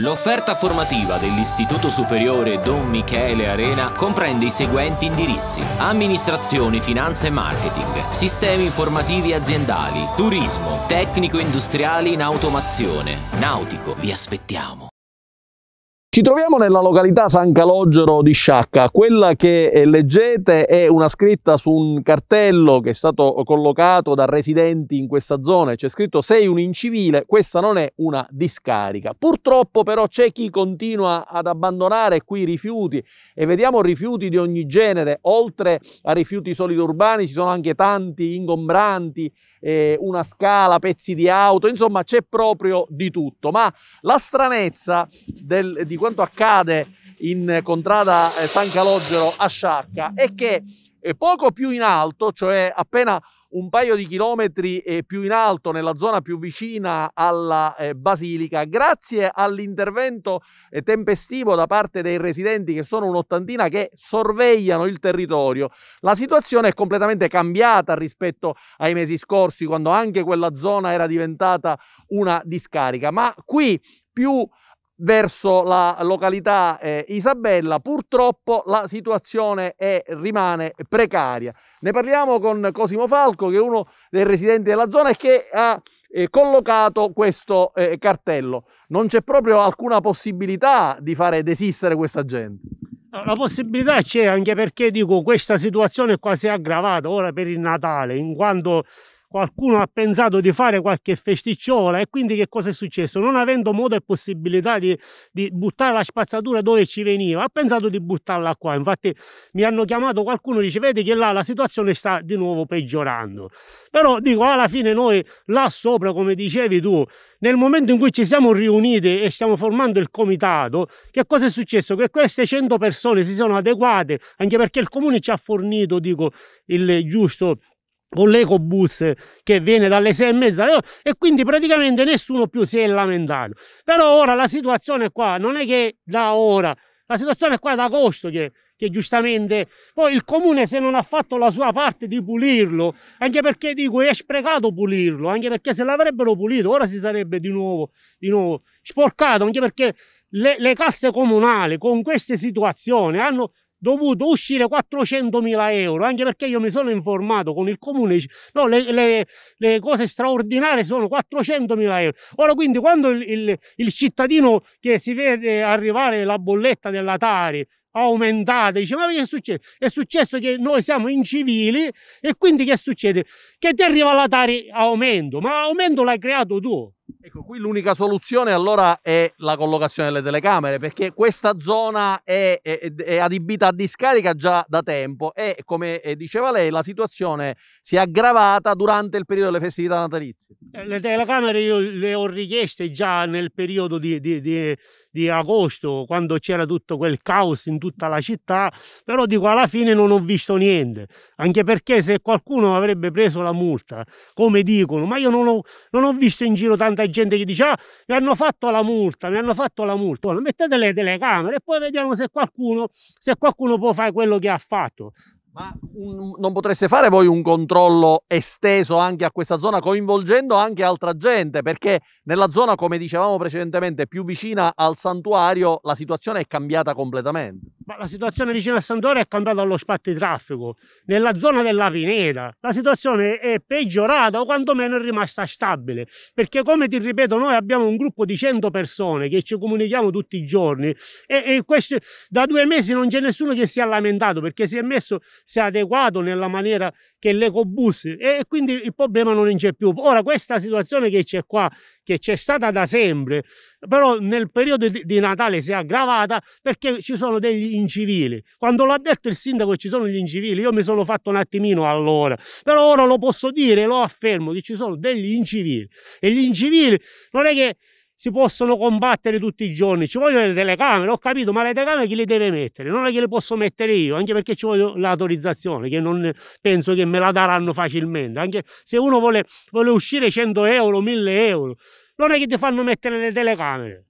L'offerta formativa dell'Istituto Superiore Don Michele Arena comprende i seguenti indirizzi. Amministrazione, finanza e marketing, sistemi informativi aziendali, turismo, tecnico industriale in automazione, nautico. Vi aspettiamo. Ci troviamo nella località San Calogero di Sciacca, quella che eh, leggete è una scritta su un cartello che è stato collocato da residenti in questa zona, c'è scritto sei un incivile, questa non è una discarica. Purtroppo però c'è chi continua ad abbandonare qui i rifiuti e vediamo rifiuti di ogni genere, oltre a rifiuti solidi urbani ci sono anche tanti ingombranti, eh, una scala, pezzi di auto, insomma c'è proprio di tutto, ma la stranezza del, di questo quanto accade in eh, contrada eh, San Calogero a Sciarca è che eh, poco più in alto, cioè appena un paio di chilometri più in alto, nella zona più vicina alla Basilica, grazie all'intervento tempestivo da parte dei residenti, che sono un'ottantina, che sorvegliano il territorio, la situazione è completamente cambiata rispetto ai mesi scorsi, quando anche quella zona era diventata una discarica. Ma qui più verso la località eh, Isabella, purtroppo la situazione è, rimane precaria. Ne parliamo con Cosimo Falco, che è uno dei residenti della zona e che ha eh, collocato questo eh, cartello. Non c'è proprio alcuna possibilità di fare desistere questa gente. La possibilità c'è anche perché dico questa situazione qua si è aggravata ora per il Natale, in quanto qualcuno ha pensato di fare qualche festicciola e quindi che cosa è successo? Non avendo modo e possibilità di, di buttare la spazzatura dove ci veniva, ha pensato di buttarla qua. Infatti mi hanno chiamato qualcuno, dice vedi che là la situazione sta di nuovo peggiorando. Però dico, alla fine noi là sopra, come dicevi tu, nel momento in cui ci siamo riuniti e stiamo formando il comitato, che cosa è successo? Che queste 100 persone si sono adeguate, anche perché il comune ci ha fornito, dico, il giusto con l'ecobus che viene dalle sei e mezza e quindi praticamente nessuno più si è lamentato però ora la situazione qua non è che da ora la situazione qua è da agosto che, che giustamente poi il comune se non ha fatto la sua parte di pulirlo anche perché dico è sprecato pulirlo anche perché se l'avrebbero pulito ora si sarebbe di nuovo, di nuovo sporcato anche perché le, le casse comunali con queste situazioni hanno dovuto uscire 400.000 euro, anche perché io mi sono informato con il comune, no, le, le, le cose straordinarie sono 400.000 euro. Ora quindi quando il, il, il, cittadino che si vede arrivare la bolletta della Tari aumentate, dice ma che succede? È successo che noi siamo incivili e quindi che succede? Che ti arriva la Tari aumento, ma l'aumento l'hai creato tu. Ecco, qui l'unica soluzione allora è la collocazione delle telecamere, perché questa zona è, è, è adibita a discarica già da tempo e, come eh, diceva lei, la situazione si è aggravata durante il periodo delle festività natalizie. Le telecamere io le ho richieste già nel periodo di, di, di, di agosto, quando c'era tutto quel caos in tutta la città, però dico alla fine non ho visto niente, anche perché se qualcuno avrebbe preso la multa, come dicono, ma io non ho, non ho visto in giro tanta gente che dice ah, mi hanno fatto la multa, mi hanno fatto la multa, mettete le telecamere e poi vediamo se qualcuno, se qualcuno può fare quello che ha fatto. Ma un, non potreste fare voi un controllo esteso anche a questa zona, coinvolgendo anche altra gente? Perché nella zona, come dicevamo precedentemente, più vicina al santuario, la situazione è cambiata completamente. Ma la situazione vicino a Santoro è cambiata allo di traffico, Nella zona della Pineta la situazione è peggiorata o quantomeno è rimasta stabile. Perché come ti ripeto, noi abbiamo un gruppo di 100 persone che ci comunichiamo tutti i giorni e, e questo, da due mesi non c'è nessuno che si è lamentato perché si è messo, si è adeguato nella maniera che l'ecobus e, e quindi il problema non c'è più. Ora questa situazione che c'è qua, che c'è stata da sempre, però nel periodo di, di Natale si è aggravata perché ci sono degli incivili. Quando l'ha detto il sindaco che ci sono gli incivili, io mi sono fatto un attimino allora, però ora lo posso dire, lo affermo, che ci sono degli incivili. E gli incivili non è che si possono combattere tutti i giorni, ci vogliono le telecamere, ho capito, ma le telecamere chi le deve mettere? Non è che le posso mettere io, anche perché ci voglio l'autorizzazione, che non penso che me la daranno facilmente, anche se uno vuole, vuole uscire 100 euro, 1000 euro, non è che ti fanno mettere le telecamere.